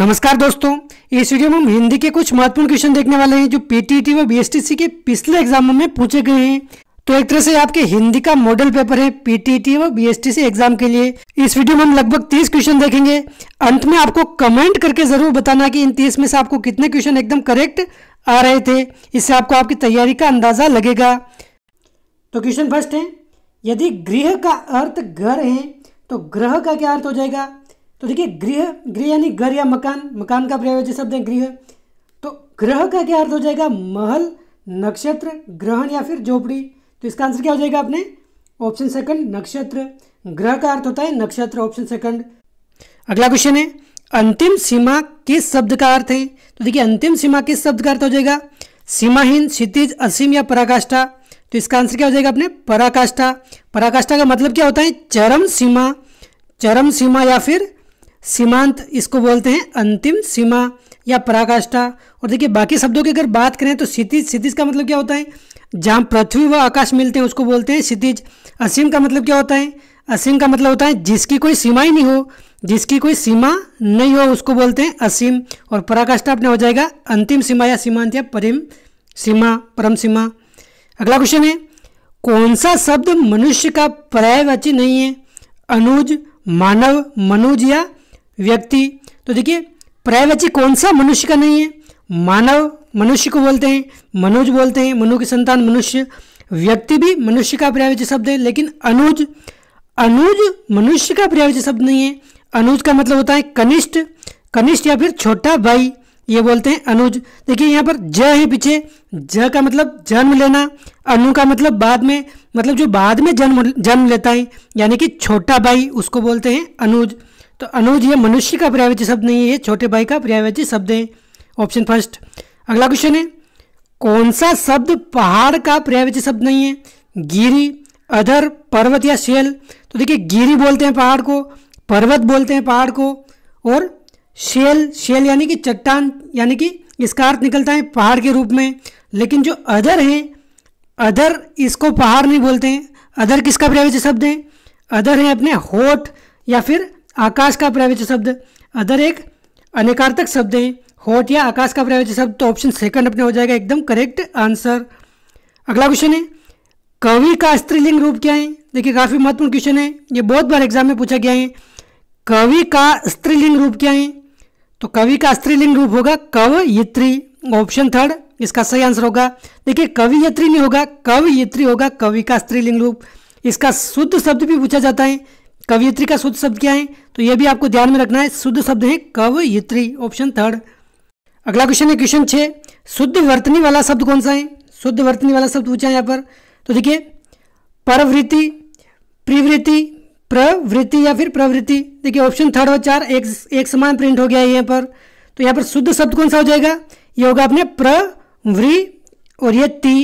नमस्कार दोस्तों इस वीडियो में हम हिंदी के कुछ महत्वपूर्ण क्वेश्चन देखने वाले हैं जो पीटीटी व बीएसटीसी के पिछले एग्जामों में पूछे गए हैं तो एक तरह से आपके हिंदी का मॉडल पेपर है पीटीटी व बीएसटीसी एग्जाम के लिए इस वीडियो में हम लगभग 30 क्वेश्चन देखेंगे अंत में आपको कमेंट करके जरूर बताना की इन तीस में से आपको कितने क्वेश्चन एकदम करेक्ट आ रहे थे इससे आपको आपकी तैयारी का अंदाजा लगेगा तो क्वेश्चन फर्स्ट है यदि गृह का अर्थ घर है तो ग्रह का क्या अर्थ हो जाएगा तो देखिए गृह गृह यानी घर या मकान मकान का पर्यायवाची शब्द है गृह तो ग्रह का क्या अर्थ हो जाएगा महल नक्षत्र ग्रहण या फिर झोपड़ी तो इसका आंसर क्या हो जाएगा आपने ऑप्शन सेकंड नक्षत्र ग्रह का अर्थ होता है नक्षत्र ऑप्शन सेकंड अगला क्वेश्चन है अंतिम सीमा किस शब्द का अर्थ है तो देखिए अंतिम सीमा किस शब्द का अर्थ हो जाएगा सीमाहीन क्षितिज असीम या पराकाष्ठा तो इसका आंसर क्या हो जाएगा अपने पराकाष्ठा पराकाष्ठा का मतलब क्या होता है चरम सीमा चरम सीमा या फिर सीमांत इसको बोलते हैं अंतिम सीमा या पराकाष्ठा और देखिए बाकी शब्दों की अगर बात करें तो क्षितिज क्षितिज का मतलब क्या होता है जहाँ पृथ्वी व आकाश मिलते हैं उसको बोलते हैं क्षितिज असीम का मतलब क्या होता है असीम का मतलब होता है जिसकी कोई सीमा ही नहीं हो जिसकी कोई सीमा नहीं हो उसको बोलते हैं असीम और पराकाष्ठा अपने हो जाएगा अंतिम सीमा या सीमांत या परिम सीमा परम सीमा अगला क्वेश्चन है कौन सा शब्द मनुष्य का पर्यायवाची नहीं है अनुज मानव मनुज या व्यक्ति तो देखिए पर्यायवाची कौन सा मनुष्य का नहीं है मानव मनुष्य को बोलते हैं मनोज बोलते हैं मनु की संतान मनुष्य व्यक्ति भी मनुष्य का पर्यायवाची शब्द है लेकिन अनुज अनुज मनुष्य का पर्यायवाची शब्द नहीं है अनुज का मतलब होता है कनिष्ठ कनिष्ठ या फिर छोटा भाई ये बोलते हैं अनुज देखिए यहाँ पर ज है पीछे ज का मतलब जन्म लेना अनु का मतलब बाद में मतलब जो बाद में जन्म जन्म लेता है यानी कि छोटा भाई उसको बोलते हैं अनुज तो अनुज ये मनुष्य का पर्यायवाची शब्द नहीं है छोटे भाई का पर्यायवाची शब्द है ऑप्शन फर्स्ट अगला क्वेश्चन है कौन सा शब्द पहाड़ का पर्यायवाची शब्द नहीं है गिरी अधर पर्वत या शेल तो देखिए गिरी बोलते हैं पहाड़ को पर्वत बोलते हैं पहाड़ को और शेल शेल यानी कि चट्टान यानी कि इसका अर्थ निकलता है पहाड़ के रूप में लेकिन जो अधर है अधर इसको पहाड़ नहीं बोलते हैं अधर किसका पर्यायवाची शब्द है अधर है अपने होठ या फिर आकाश का पर्यावचय शब्द अदर एक अनेकार्थक शब्द है होट या आकाश का पर्यावचय शब्द तो ऑप्शन सेकंड अपने हो जाएगा एकदम करेक्ट आंसर अगला क्वेश्चन है कवि का स्त्रीलिंग रूप क्या है देखिए काफ़ी महत्वपूर्ण क्वेश्चन है ये बहुत बार एग्जाम में पूछा गया है कवि का स्त्रीलिंग रूप क्या है तो कवि का स्त्रीलिंग रूप होगा कवयित्री ऑप्शन थर्ड इसका सही आंसर होगा देखिए कवियत्री नहीं होगा कवयित्री होगा कवि का स्त्रीलिंग रूप इसका शुद्ध शब्द भी पूछा जाता है कवयित्री का शुद्ध शब्द क्या है तो यह भी आपको ध्यान में रखना है शुद्ध शब्द है कवयित्री ऑप्शन थर्ड अगला क्वेश्चन है क्वेश्चन छः शुद्ध वर्तनी वाला शब्द कौन सा है शुद्ध वर्तनी वाला शब्द पूछा है यहाँ पर तो देखिए परवृत्ति प्रवृत्ति प्रवृत्ति या फिर प्रवृत्ति देखिए ऑप्शन थर्ड और चार एक एक समान प्रिंट हो गया है यहाँ पर तो यहाँ पर शुद्ध शब्द कौन सा हो जाएगा ये होगा अपने प्रवृ और ये ती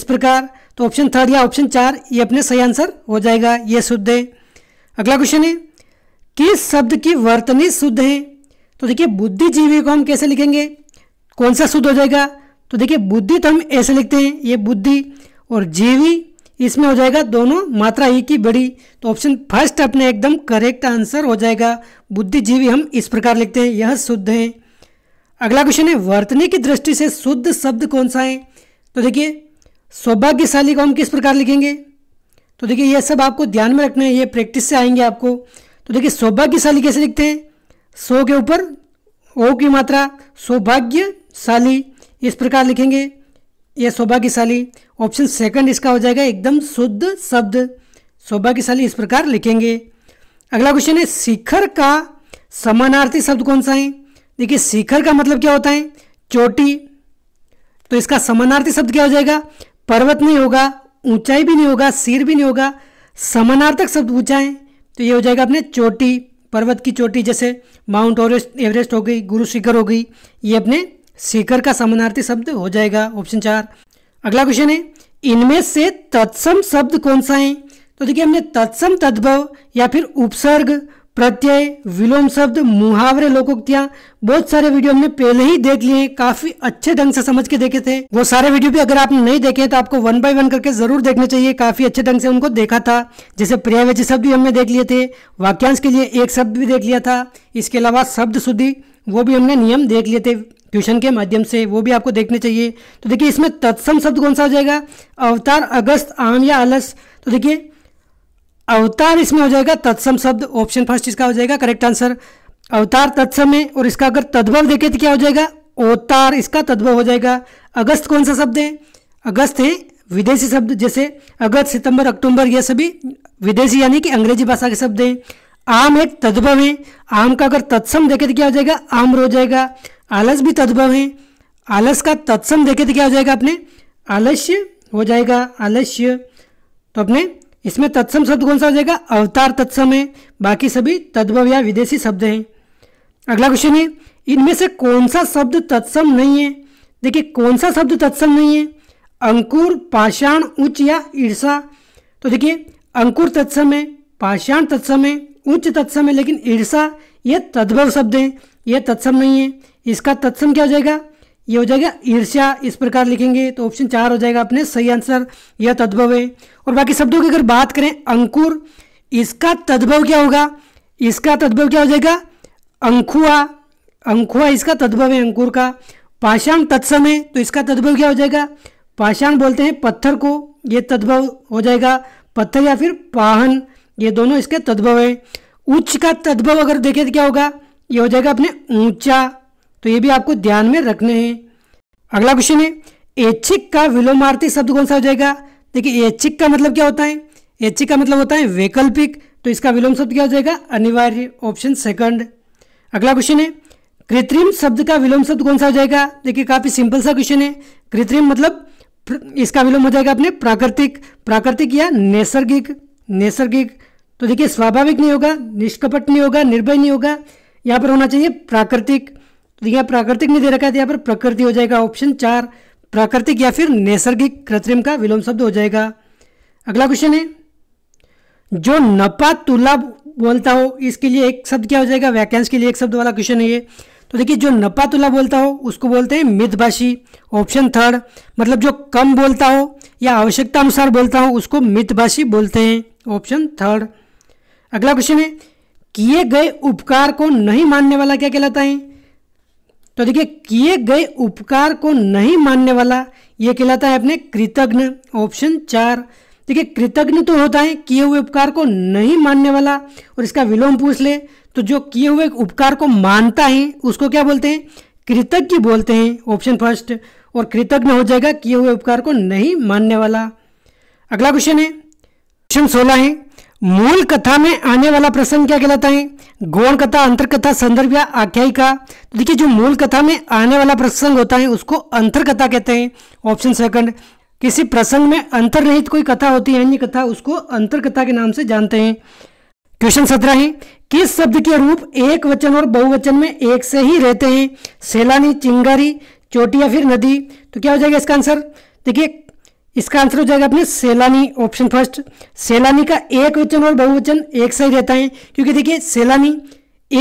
इस प्रकार तो ऑप्शन थर्ड या ऑप्शन चार ये अपने सही आंसर हो जाएगा ये शुद्ध है अगला क्वेश्चन है किस शब्द की वर्तनी शुद्ध है तो देखिए बुद्धिजीवी को हम कैसे लिखेंगे कौन सा शुद्ध हो जाएगा तो देखिए बुद्धि तो हम ऐसे लिखते हैं ये बुद्धि और जीवी इसमें हो जाएगा दोनों मात्रा एक ही बड़ी तो ऑप्शन फर्स्ट अपने एकदम करेक्ट आंसर हो जाएगा बुद्धिजीवी हम इस प्रकार लिखते हैं यह शुद्ध है अगला क्वेश्चन है वर्तनी की दृष्टि से शुद्ध शब्द कौन सा है तो देखिए सौभाग्यशाली को हम किस प्रकार लिखेंगे तो देखिए ये सब आपको ध्यान में रखना है ये प्रैक्टिस से आएंगे आपको तो देखिए सौभाग्यशाली कैसे लिखते हैं सौ के ऊपर ओ की मात्रा सौभाग्यशाली इस प्रकार लिखेंगे यह सौभाग्यशाली ऑप्शन सेकंड इसका हो जाएगा एकदम शुद्ध शब्द सौभाग्यशाली इस प्रकार लिखेंगे अगला क्वेश्चन है शिखर का समानार्थी शब्द कौन सा है देखिए शिखर का मतलब क्या होता है चोटी तो इसका समानार्थी शब्द क्या हो जाएगा पर्वत नहीं होगा ऊंचाई भी नहीं होगा सिर भी नहीं होगा समानार्थक शब्द ऊंचाएं तो ये हो जाएगा अपने चोटी पर्वत की चोटी जैसे माउंट एवरेस्ट एवरेस्ट हो गई गुरु शिखर हो गई ये अपने शिखर का समानार्थी शब्द हो जाएगा ऑप्शन चार अगला क्वेश्चन है इनमें से तत्सम शब्द कौन सा है तो देखिए हमने तत्सम तद्भव या फिर उपसर्ग प्रत्यय विलोम शब्द मुहावरे लोकोक्तियाँ बहुत सारे वीडियो हमने पहले ही देख लिए काफी अच्छे ढंग से समझ के देखे थे वो सारे वीडियो भी अगर आपने नहीं देखे तो आपको वन बाय वन करके जरूर देखने चाहिए काफी अच्छे ढंग से उनको देखा था जैसे पर्यायवाची शब्द भी हमने देख लिए थे वाक्यांश के लिए एक शब्द भी देख लिया था इसके अलावा शब्द शुद्धि वो भी हमने नियम देख लिए थे ट्यूशन के माध्यम से वो भी आपको देखने चाहिए तो देखिए इसमें तत्सम शब्द कौन सा हो जाएगा अवतार अगस्त आम या आलस तो देखिए अवतार इसमें हो जाएगा तत्सम शब्द ऑप्शन फर्स्ट इसका हो जाएगा करेक्ट आंसर अवतार तत्सम है और इसका अगर तद्भव देखे तो क्या हो जाएगा अवतार इसका तद्भव हो जाएगा अगस्त कौन सा शब्द है अगस्त है विदेशी शब्द जैसे अगस्त सितंबर अक्टूबर यह सभी विदेशी यानी कि अंग्रेजी भाषा के शब्द हैं आम एक तद्भव है आम का अगर तत्सम देखे तो क्या हो जाएगा आम्र हो जाएगा आलस भी तद्भव है आलस का तत्सम देखे तो क्या हो जाएगा अपने आलस्य हो जाएगा आलस्य तो अपने इसमें तत्सम शब्द कौन सा हो जाएगा अवतार तत्सम है बाकी सभी तद्भव या विदेशी शब्द हैं अगला क्वेश्चन है इनमें से कौन सा शब्द तत्सम नहीं है देखिए कौन सा शब्द तत्सम नहीं है अंकुर पाषाण उच्च या ईर्षा तो देखिए अंकुर तत्सम है पाषाण तत्सम है उच्च तत्सम है लेकिन ईर्षा यह तद्भव शब्द है यह तत्सम नहीं है इसका तत्सम क्या हो जाएगा ये हो जाएगा ईर्ष्या इस प्रकार लिखेंगे तो ऑप्शन चार हो जाएगा अपने सही आंसर यह तद्भव है और बाकी शब्दों की अगर बात करें अंकुर इसका तद्भव क्या होगा इसका तद्भव क्या हो जाएगा अंकुआ अंकुआ इसका तद्भव है अंकुर का पाषाण तत्सम है तो इसका तद्भव क्या हो जाएगा पाषाण बोलते हैं पत्थर को ये तद्भव हो जाएगा पत्थर या फिर पाहन ये दोनों इसके तद्भव है उच्च का तद्भव अगर देखें तो क्या होगा ये हो जाएगा अपने ऊंचा तो ये भी आपको ध्यान में रखने हैं अगला क्वेश्चन है ऐच्छिक का विलोमार्थी शब्द कौन सा हो जाएगा देखिए ऐच्छिक का मतलब क्या होता है ऐच्छिक का मतलब होता है वैकल्पिक तो इसका विलोम शब्द क्या हो जाएगा अनिवार्य ऑप्शन सेकंड अगला क्वेश्चन है कृत्रिम शब्द का विलोम शब्द कौन सा हो जाएगा देखिए काफ़ी सिंपल सा क्वेश्चन है कृत्रिम मतलब इसका विलोम हो जाएगा अपने प्राकृतिक प्राकृतिक या नैसर्गिक नैसर्गिक तो देखिए स्वाभाविक नहीं होगा निष्कपट नहीं होगा निर्भय नहीं होगा यहाँ पर होना चाहिए प्राकृतिक तो यहाँ प्राकृतिक में दे रखा है तो यहाँ पर प्रकृति हो जाएगा ऑप्शन चार प्राकृतिक या फिर नैसर्गिक कृत्रिम का विलोम शब्द हो जाएगा अगला क्वेश्चन है जो नपा तुला बोलता हो इसके लिए एक शब्द क्या हो जाएगा वैकेंस के लिए एक शब्द वाला क्वेश्चन है ये तो देखिए जो नपा तुला बोलता हो उसको बोलते हैं मितभाषी ऑप्शन थर्ड मतलब जो कम बोलता हो या आवश्यकता अनुसार बोलता हो उसको मितभाषी बोलते हैं ऑप्शन थर्ड अगला क्वेश्चन है किए गए उपकार को नहीं मानने वाला क्या कहलाता है तो देखिए किए गए उपकार को नहीं मानने वाला ये कहलाता है अपने कृतज्ञ ऑप्शन चार देखिए कृतज्ञ तो होता है किए हुए उपकार को नहीं मानने वाला और इसका विलोम पूछ ले तो जो किए हुए उपकार को मानता है उसको क्या बोलते हैं कृतज्ञ बोलते हैं ऑप्शन फर्स्ट और कृतज्ञ हो जाएगा किए हुए उपकार को नहीं मानने वाला अगला क्वेश्चन है क्वेश्चन सोलह है मूल कथा में आने वाला प्रसंग क्या कहलाता है गौण कथा अंतर कथा संदर्भ या आख्यायिका तो देखिए जो मूल कथा में आने वाला प्रसंग होता है उसको अंतर कथा कहते हैं ऑप्शन सेकंड किसी प्रसंग में अंतर्निहित कोई कथा होती है अन्य कथा उसको अंतर कथा के नाम से जानते हैं क्वेश्चन सत्रह है किस शब्द के रूप एक वचन और बहुवचन में एक से ही रहते हैं सैलानी चिंगारी चोटी या फिर नदी तो क्या हो जाएगा इसका आंसर देखिए इसका आंसर हो जाएगा अपने सैलानी ऑप्शन फर्स्ट सैलानी का एक वचन और बहुवचन एक सही रहता है क्योंकि देखिए सैलानी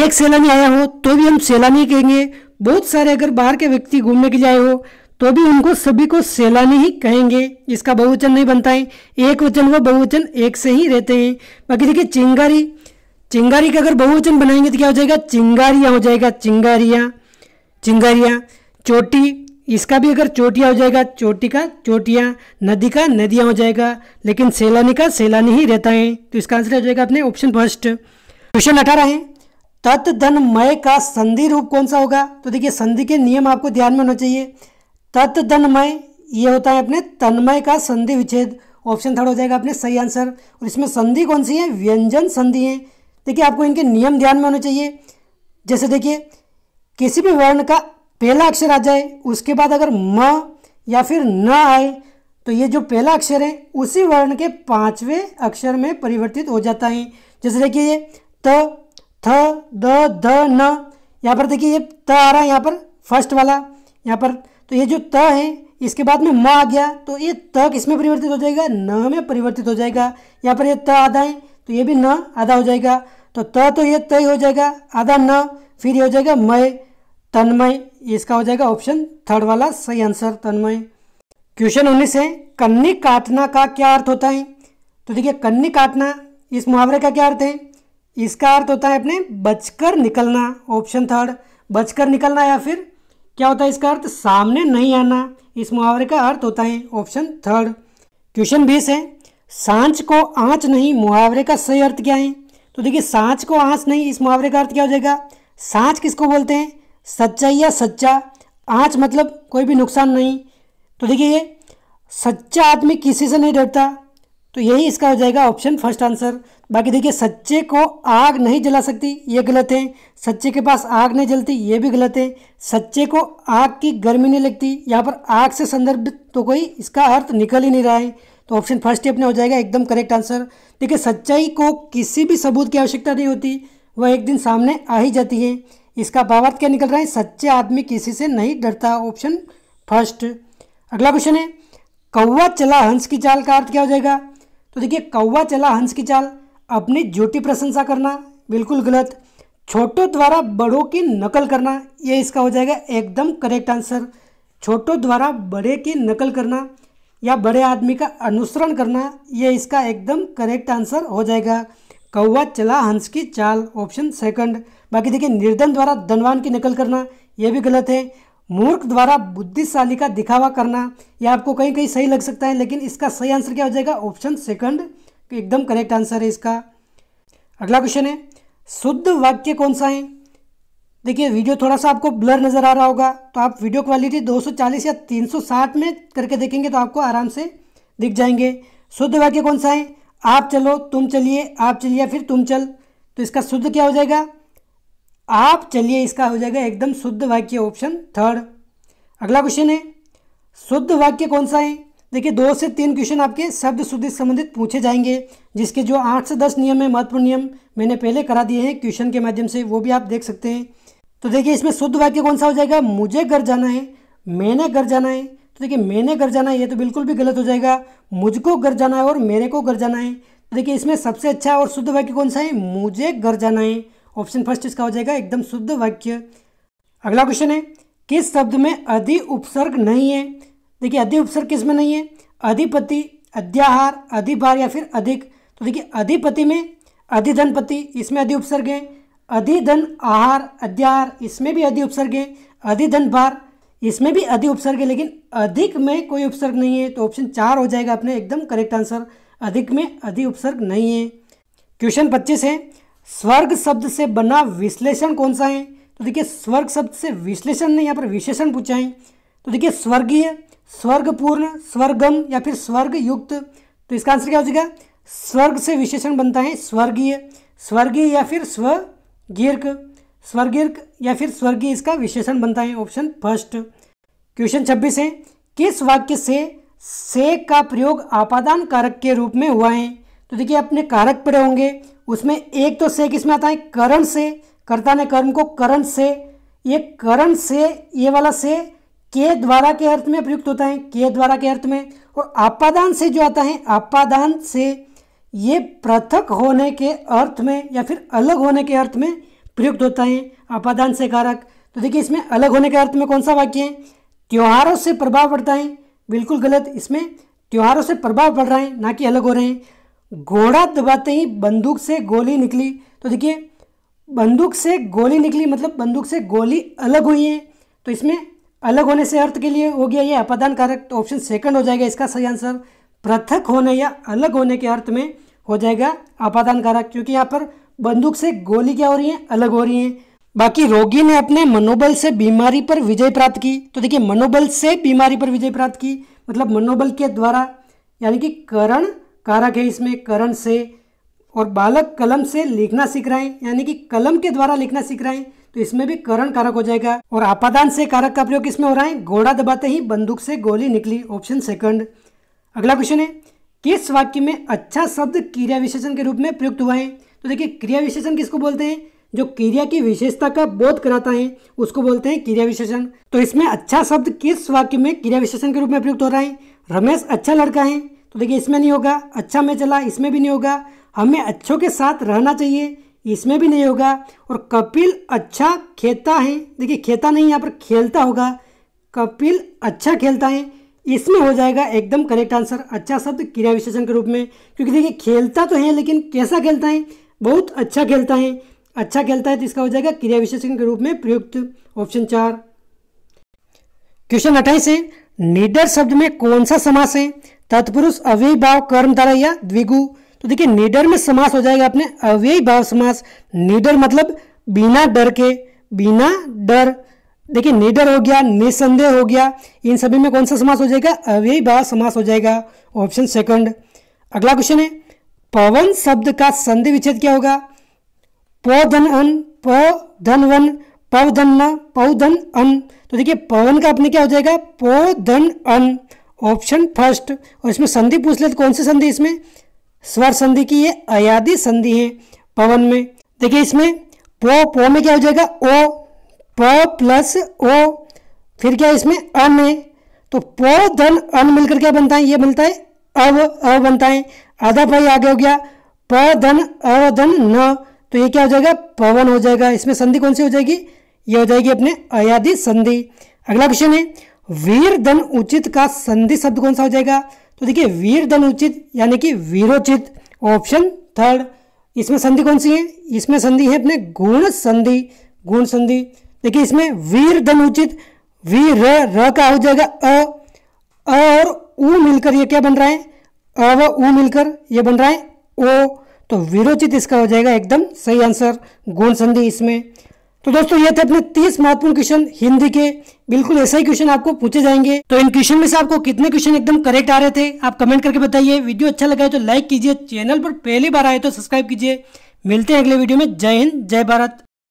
एक सैलानी आया हो तो भी हम सैलानी कहेंगे बहुत सारे अगर बाहर के व्यक्ति घूमने के लिए आए हो तो भी उनको सभी को सैलानी ही कहेंगे इसका बहुवचन नहीं बनता है एक वचन व बहुवचन एक से ही रहते हैं बाकी देखिए चिंगारी चिंगारी का अगर बहुवचन बनाएंगे तो क्या हो जाएगा चिंगारिया हो जाएगा चिंगारिया चिंगारिया चोटी इसका भी अगर चोटिया हो जाएगा चोटी का चोटिया नदी का नदियाँ हो जाएगा लेकिन सैलानी का सैलानी ही रहता है तो इसका आंसर हो जाएगा अपने ऑप्शन फर्स्ट क्वेश्चन अठारह है तत् धन मय का संधि रूप कौन सा होगा तो देखिए संधि के नियम आपको ध्यान में होना चाहिए तत् धनमय ये होता है अपने तन्मय का संधि विच्छेद ऑप्शन थर्ड हो जाएगा अपने सही आंसर और इसमें संधि कौन सी है व्यंजन संधि है देखिए आपको इनके नियम ध्यान में होना चाहिए जैसे देखिए किसी भी वर्ण का पहला अक्षर आ जाए उसके बाद अगर म या फिर न आए तो ये जो पहला अक्षर है उसी वर्ण के पांचवें अक्षर में परिवर्तित हो जाता है जैसे देखिए ये त थ द ध न यहाँ पर देखिए ये त आ रहा है यहाँ पर फर्स्ट वाला यहाँ पर तो ये जो त है इसके बाद में म आ गया तो ये त किस में परिवर्तित हो जाएगा न में परिवर्तित हो जाएगा यहाँ पर ये त आधा है तो ये भी न आधा हो जाएगा तो त तो ये तय हो जाएगा आधा न फिर ये हो जाएगा मय तन्मय इसका हो जाएगा ऑप्शन थर्ड वाला सही आंसर तन्मय क्वेश्चन उन्नीस है कन्नी काटना का क्या अर्थ होता है तो देखिए कन्नी काटना इस मुहावरे का क्या अर्थ है इसका अर्थ होता है अपने बचकर निकलना ऑप्शन थर्ड बचकर निकलना या फिर क्या होता है इसका अर्थ सामने नहीं आना इस मुहावरे का अर्थ होता है ऑप्शन थर्ड क्वेश्चन बीस है सांच को आँच नहीं मुहावरे का सही अर्थ क्या है तो देखिए सांच को आँच नहीं इस मुहावरे का अर्थ क्या हो जाएगा सांच किसको बोलते हैं सच्चाई या सच्चा आँच मतलब कोई भी नुकसान नहीं तो देखिए ये सच्चा आदमी किसी से नहीं डरता तो यही इसका हो जाएगा ऑप्शन फर्स्ट आंसर बाकी देखिए सच्चे को आग नहीं जला सकती ये गलत है सच्चे के पास आग नहीं जलती ये भी गलत है सच्चे को आग की गर्मी नहीं लगती यहाँ पर आग से संदर्भ तो कोई इसका अर्थ निकल ही नहीं रहा है तो ऑप्शन फर्स्ट ही अपने हो जाएगा एकदम करेक्ट आंसर देखिए सच्चाई को किसी भी सबूत की आवश्यकता नहीं होती वह एक दिन सामने आ ही जाती है इसका भावार्थ क्या निकल रहा है सच्चे आदमी किसी से नहीं डरता ऑप्शन फर्स्ट अगला क्वेश्चन है कौवा चला हंस की चाल का अर्थ क्या हो जाएगा तो देखिए कौवा चला हंस की चाल अपनी झूठी प्रशंसा करना बिल्कुल गलत छोटों द्वारा बड़ों की नकल करना ये इसका हो जाएगा एकदम करेक्ट आंसर छोटों द्वारा बड़े की नकल करना या बड़े आदमी का अनुसरण करना ये इसका एकदम करेक्ट आंसर हो जाएगा कौवा चला हंस की चाल ऑप्शन सेकंड बाकी देखिए निर्धन द्वारा धनवान की नकल करना यह भी गलत है मूर्ख द्वारा बुद्धिशाली का दिखावा करना यह आपको कहीं कहीं सही लग सकता है लेकिन इसका सही आंसर क्या हो जाएगा ऑप्शन सेकंड एकदम करेक्ट आंसर है इसका अगला क्वेश्चन है शुद्ध वाक्य कौन सा है देखिए वीडियो थोड़ा सा आपको ब्लर नज़र आ रहा होगा तो आप वीडियो क्वालिटी 240 या 360 में करके देखेंगे तो आपको आराम से दिख जाएंगे शुद्ध वाक्य कौन सा है आप चलो तुम चलिए आप चलिए फिर तुम चल तो इसका शुद्ध क्या हो जाएगा आप चलिए इसका हो जाएगा एकदम शुद्ध वाक्य ऑप्शन थर्ड अगला क्वेश्चन है शुद्ध वाक्य कौन सा है देखिए दो से तीन क्वेश्चन आपके शब्द शुद्धि संबंधित पूछे जाएंगे जिसके जो आठ से दस नियम है महत्वपूर्ण नियम मैंने पहले करा दिए हैं क्वेश्चन के माध्यम से वो भी आप देख सकते हैं तो देखिए इसमें शुद्ध वाक्य कौन सा हो जाएगा मुझे घर जाना है मैंने घर जाना है तो देखिए मैंने घर जाना है ये तो बिल्कुल भी गलत हो जाएगा मुझको घर जाना है और मेरे को घर जाना है तो देखिए इसमें सबसे अच्छा और शुद्ध वाक्य कौन सा है मुझे घर जाना है ऑप्शन फर्स्ट इसका हो जाएगा एकदम शुद्ध वाक्य अगला क्वेश्चन है किस शब्द में अधि उपसर्ग नहीं है देखिए अधि उपसर्ग किस में नहीं है अधिपति अध्याहार अधिभार या फिर अधिक तो देखिए अधिपति में अधिधनपति इसमें अधि उपसर्ग है अधिधन आहार अध्याहार इसमें भी अधि उपसर्ग है अधिधन भार इसमें भी अधि उपसर्ग है लेकिन अधिक में कोई उपसर्ग नहीं है तो ऑप्शन चार हो जाएगा अपने एकदम करेक्ट आंसर अधिक में अधि उपसर्ग नहीं है क्वेश्चन पच्चीस है स्वर्ग शब्द से बना विश्लेषण कौन सा है तो देखिए स्वर्ग शब्द से विश्लेषण ने यहाँ पर विशेषण पूछा है तो देखिए स्वर्गीय स्वर्गपूर्ण स्वर्गम या फिर स्वर्ग युक्त तो इसका आंसर क्या हो जाएगा स्वर्ग से विशेषण बनता है स्वर्गीय स्वर्गीय या फिर स्वगीर्क स्वर्गीर्क या फिर स्वर्गीय इसका विशेषण बनता है ऑप्शन फर्स्ट क्वेश्चन छब्बीस है किस वाक्य से से का प्रयोग आपादान कारक के रूप में हुआ है तो देखिए अपने कारक पड़े होंगे उसमें एक तो से किसमें आता है करण से कर्ता ने कर्म को करण से ये करण से ये वाला से के द्वारा के अर्थ में प्रयुक्त होता है के द्वारा के अर्थ में और आपादान से जो आता है आपादान से ये पृथक होने के अर्थ में या फिर अलग होने के अर्थ में प्रयुक्त होता है आपादान से कारक तो देखिए इसमें अलग होने के अर्थ में कौन सा वाक्य है त्योहारों से प्रभाव पड़ता है बिल्कुल गलत इसमें त्योहारों से प्रभाव पड़ रहा है ना कि अलग हो रहे हैं घोड़ा दबाते ही बंदूक से गोली निकली तो देखिए बंदूक से गोली निकली मतलब बंदूक से गोली अलग हुई है तो इसमें अलग होने से अर्थ के लिए हो गया ये अपादान कारक तो ऑप्शन सेकंड हो जाएगा इसका सही आंसर पृथक होने या अलग होने के अर्थ में हो जाएगा अपादान कारक क्योंकि यहाँ पर बंदूक से गोली क्या हो रही है अलग हो रही है बाकी रोगी ने अपने मनोबल से बीमारी पर विजय प्राप्त की तो देखिए मनोबल से बीमारी पर विजय प्राप्त की मतलब मनोबल के द्वारा यानी कि करण कारक है इसमें करण से और बालक कलम से लिखना सीख रहा है यानी कि कलम के द्वारा लिखना सीख रहा है तो इसमें भी करण कारक हो जाएगा और आपादान से कारक का प्रयोग किसमें हो रहा है घोड़ा दबाते ही बंदूक से गोली निकली ऑप्शन सेकंड अगला क्वेश्चन है किस वाक्य में अच्छा शब्द क्रिया विशेषण के रूप में प्रयुक्त हुआ है तो देखिए क्रिया विशेषण किसको बोलते हैं जो क्रिया की विशेषता का बोध कराता है उसको बोलते हैं क्रिया विशेषण तो इसमें अच्छा शब्द किस वाक्य में क्रिया विशेषण के रूप में प्रयुक्त हो रहा है रमेश अच्छा लड़का है तो देखिए इसमें नहीं होगा अच्छा में चला इसमें भी नहीं होगा हमें अच्छों के साथ रहना चाहिए इसमें भी नहीं होगा और कपिल अच्छा खेलता है देखिए खेता नहीं यहाँ पर खेलता होगा कपिल अच्छा खेलता है इसमें हो जाएगा एकदम करेक्ट आंसर अच्छा शब्द क्रिया विशेषण के रूप में क्योंकि देखिए खेलता तो है लेकिन कैसा खेलता है बहुत अच्छा खेलता है अच्छा खेलता है तो इसका हो जाएगा क्रिया विशेषण के रूप में प्रयुक्त ऑप्शन चार क्वेश्चन अट्ठाईस है निडर शब्द में कौन सा समास है तत्पुरुष अव्यय भाव कर्म धारा या द्विगु तो देखिए निडर में समास हो जाएगा अपने अव्यय भाव समास निडर मतलब बिना डर के बिना डर देखिए निडर हो गया निसंदेह हो गया इन सभी में कौन सा समास हो जाएगा अव्यय भाव समास हो जाएगा ऑप्शन सेकंड अगला क्वेश्चन है पवन शब्द का संधि विच्छेद क्या होगा पौधन अन पौधन धन वन पवधन न पौधन अन तो देखिए पवन का अपने क्या हो जाएगा पौधन अन ऑप्शन फर्स्ट और इसमें संधि पूछ ले तो कौन सी संधि इसमें स्वर संधि की ये अयादी संधि है पवन में देखिए इसमें पो पो में क्या हो जाएगा ओ पो प्लस ओ फिर क्या इसमें अन है तो पो धन अन मिलकर क्या बनता है ये बनता है अव अव बनता है आधा भाई आगे हो गया प धन अव धन न तो ये क्या हो जाएगा पवन हो जाएगा इसमें संधि कौन सी हो जाएगी ये हो जाएगी अपने अयाधि संधि अगला क्वेश्चन है वीर धन उचित का संधि शब्द कौन सा हो जाएगा तो देखिए वीर धन उचित यानी कि वीरोचित ऑप्शन थर्ड इसमें संधि कौन सी है इसमें संधि है अपने गुण संधि गुण संधि देखिए इसमें वीर धन उचित वीर र का हो जाएगा अ और उ मिलकर ये क्या बन रहा है अ व उ मिलकर ये बन रहा है ओ तो विरोचित इसका हो जाएगा एकदम सही आंसर गुण संधि इसमें तो दोस्तों ये थे अपने 30 महत्वपूर्ण क्वेश्चन हिंदी के बिल्कुल ऐसे ही क्वेश्चन आपको पूछे जाएंगे तो इन क्वेश्चन में से आपको कितने क्वेश्चन एकदम करेक्ट आ रहे थे आप कमेंट करके बताइए वीडियो अच्छा लगा है तो लाइक कीजिए चैनल पर पहली बार आए तो सब्सक्राइब कीजिए मिलते हैं अगले वीडियो में जय हिंद जय भारत